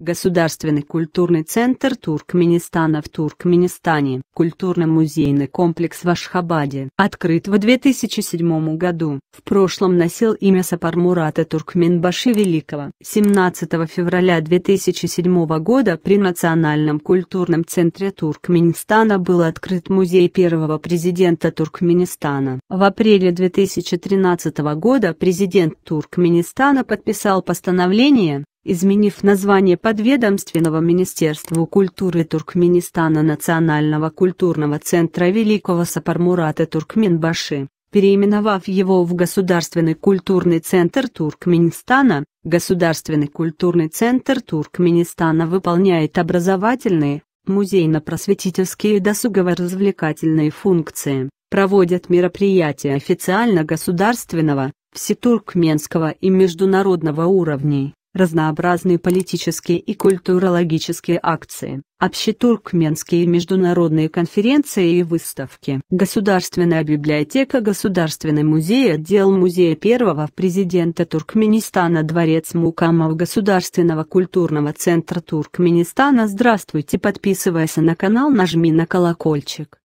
Государственный культурный центр Туркменистана в Туркменистане. Культурно-музейный комплекс в Ашхабаде. Открыт в 2007 году. В прошлом носил имя Сапармурата Туркменбаши Великого. 17 февраля 2007 года при Национальном культурном центре Туркменистана был открыт музей первого президента Туркменистана. В апреле 2013 года президент Туркменистана подписал постановление, изменив название подведомственного Министерству культуры Туркменистана Национального культурного центра Великого Сапармурата Туркменбаши, переименовав его в Государственный культурный центр Туркменистана, Государственный культурный центр Туркменистана выполняет образовательные, музейно-просветительские и досугово-развлекательные функции, проводят мероприятия официально государственного, всетуркменского и международного уровней разнообразные политические и культурологические акции, общетуркменские международные конференции и выставки. Государственная библиотека Государственный музей отдел музея первого президента Туркменистана Дворец Мукамов Государственного культурного центра Туркменистана Здравствуйте подписывайся на канал нажми на колокольчик